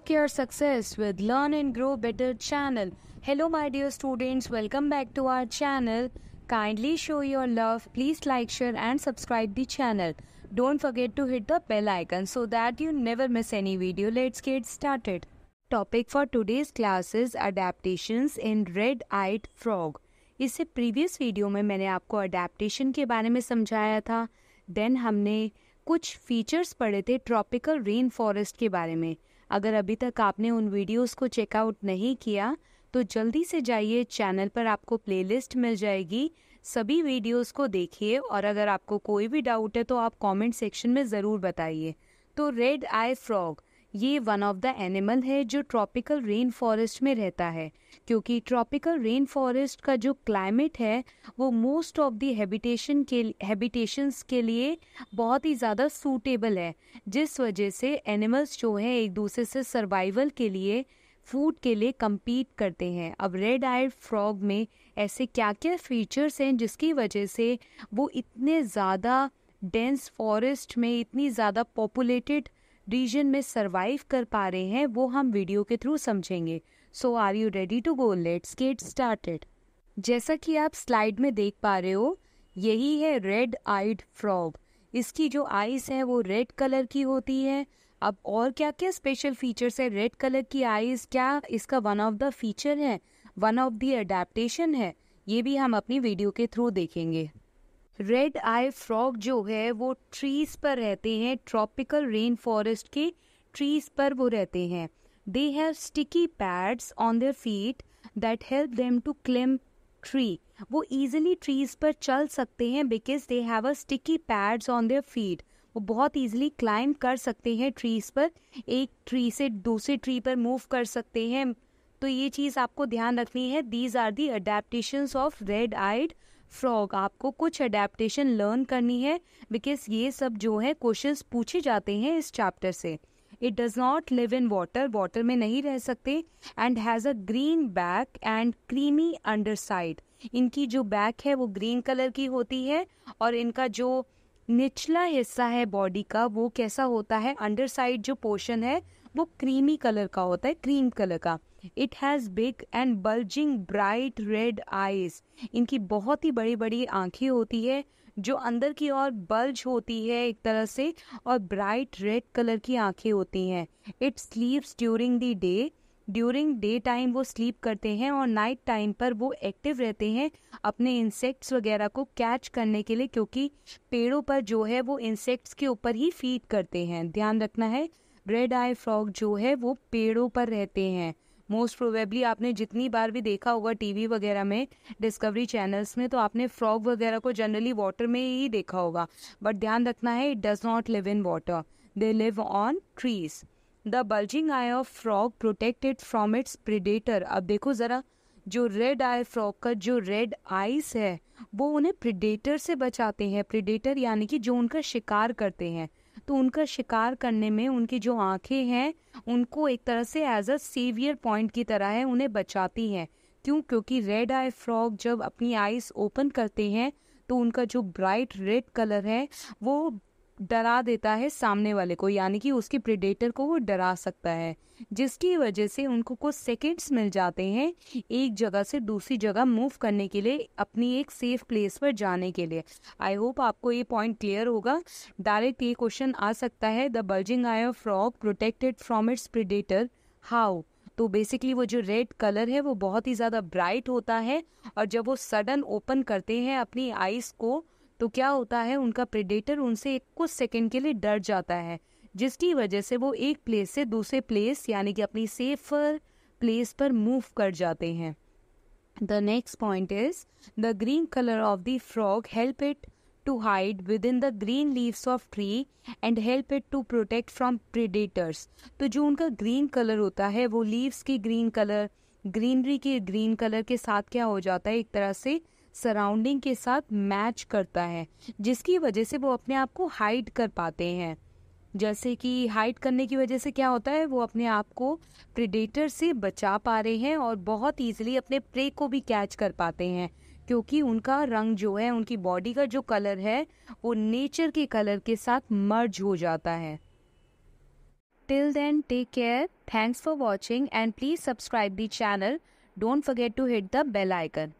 unlock your success with Learn and Grow Better channel. Hello, my dear students, welcome back to our channel. Kindly show your love. Please like, share, and subscribe the channel. Don't forget to hit the bell icon so that you never miss any video. Let's get started. Topic for today's class is adaptations in Red Eyed Frog. इससे previous video में मैंने आपको adaptation के बारे में समझाया था then हमने कुछ फीचर्स पढ़े थे ट्रॉपिकल रेन फॉरेस्ट के बारे में अगर अभी तक आपने उन वीडियोस को चेकआउट नहीं किया तो जल्दी से जाइए चैनल पर आपको प्लेलिस्ट मिल जाएगी सभी वीडियोस को देखिए और अगर आपको कोई भी डाउट है तो आप कमेंट सेक्शन में ज़रूर बताइए तो रेड आई फ्रॉग ये वन ऑफ द एनिमल है जो ट्रॉपिकल रेन फॉरेस्ट में रहता है क्योंकि ट्रॉपिकल रेन फॉरेस्ट का जो क्लाइमेट है वो मोस्ट ऑफ दी हैबिटेशन के हैबिटेशंस के लिए बहुत ही ज़्यादा सूटेबल है जिस वजह से एनिमल्स जो है एक दूसरे से सर्वाइवल के लिए फूड के लिए कम्पीट करते हैं अब रेड आइड फ्रॉग में ऐसे क्या क्या फीचर्स हैं जिसकी वजह से वो इतने ज़्यादा डेंस फॉरेस्ट में इतनी ज़्यादा पॉपुलेटेड रीजन में सर्वाइव कर पा रहे हैं वो हम वीडियो के थ्रू समझेंगे so are you ready to go let's get started जैसा कि आप स्लाइड में देख पा रहे हो यही है रेड आइड फ्रॉग इसकी जो आइज़ है वो रेड कलर की होती है अब और क्या क्या स्पेशल फीचर्स है रेड कलर की आइस क्या इसका वन ऑफ द फीचर है वन ऑफ द अडेप्टेशन है ये भी हम अपनी वीडियो के थ्रू देखेंगे रेड आई फ्रॉग जो है वो ट्रीज पर रहते हैं ट्रॉपिकल रेन फॉरेस्ट के ट्रीज पर वो रहते हैं they have sticky pads on their feet that help them to climb tree वो ईजिली ट्रीज पर चल सकते हैं because they have a sticky pads on their feet वो बहुत ईजिली क्लाइंब कर सकते हैं ट्रीज पर एक ट्री से दूसरे ट्री पर मूव कर सकते हैं तो ये चीज़ आपको ध्यान रखनी है these are the adaptation of red eyed frog आपको कुछ अडेप्टशन लर्न करनी है बिकॉज ये सब जो है क्वेश्चन पूछे जाते हैं इस चैप्टर से it does not live in water water में नहीं रह सकते and has a green back and creamy underside इनकी जो बैक है वो ग्रीन कलर की होती है और इनका जो निचला हिस्सा है बॉडी का वो कैसा होता है अंडर साइड जो पोर्शन है वो क्रीमी कलर का होता है क्रीम कलर का it has big and bulging bright red eyes इनकी बहुत ही बड़ी बड़ी आंखें होती है जो अंदर की ओर बल्ज होती है एक तरह से और ब्राइट रेड कलर की आंखें होती हैं it sleeps during the day during day time वो स्लीप करते हैं और नाइट टाइम पर वो एक्टिव रहते हैं अपने इंसेक्ट्स वगैरह को कैच करने के लिए क्योंकि पेड़ों पर जो है वो इंसेक्ट्स के ऊपर ही फीड करते हैं ध्यान रखना है रेड आई फ्रॉग जो है वो पेड़ों पर रहते हैं मोस्ट प्रोबेबली आपने जितनी बार भी देखा होगा टीवी वगैरह में डिस्कवरी चैनल्स में तो आपने फ्रॉग वगैरह को जनरली वाटर में ही देखा होगा बट ध्यान रखना है it does not live in water they live on trees the bulging eye of frog protected from its predator अब देखो ज़रा जो रेड आई फ्रॉग का जो रेड आइस है वो उन्हें प्रिडेटर से बचाते हैं प्रिडेटर यानी कि जो उनका शिकार करते हैं तो उनका शिकार करने में उनकी जो आंखें हैं उनको एक तरह से एज अ सेवियर पॉइंट की तरह है उन्हें बचाती हैं क्यों क्योंकि रेड आई फ्रॉग जब अपनी आईज ओपन करते हैं तो उनका जो ब्राइट रेड कलर है वो डरा देता है सामने वाले को यानी कि उसके प्रिडेटर को वो डरा सकता है जिसकी वजह से उनको कुछ सेकेंड्स मिल जाते हैं एक जगह से दूसरी जगह मूव करने के लिए अपनी एक सेफ प्लेस पर जाने के लिए आई होप आपको ये पॉइंट क्लियर होगा डायरेक्ट ये क्वेश्चन आ सकता है the bulging eye of frog protected from its predator how तो बेसिकली वो जो रेड कलर है वो बहुत ही ज़्यादा ब्राइट होता है और जब वो सडन ओपन करते हैं अपनी आइज़ को तो क्या होता है उनका प्रेडेटर उनसे एक कुछ सेकंड के लिए डर जाता है जिसकी वजह से वो एक प्लेस से दूसरे प्लेस यानी कि अपनी सेफर प्लेस पर मूव कर जाते हैं the next point is the green colour of the frog help it to hide within the green leaves of tree and help it to protect from predators तो जो उनका green colour होता है वो leaves की green colour greenery के green colour के साथ क्या हो जाता है एक तरह से सराउंडिंग के साथ मैच करता है जिसकी वजह से वो अपने आप को हाइड कर पाते हैं जैसे कि हाइड करने की वजह से क्या होता है वो अपने आप को प्रिडेटर से बचा पा रहे हैं और बहुत ईजिली अपने प्रे को भी कैच कर पाते हैं क्योंकि उनका रंग जो है उनकी बॉडी का जो कलर है वो नेचर के कलर के साथ मर्ज हो जाता है till then take care thanks for watching and please subscribe the channel don't forget to hit the bell icon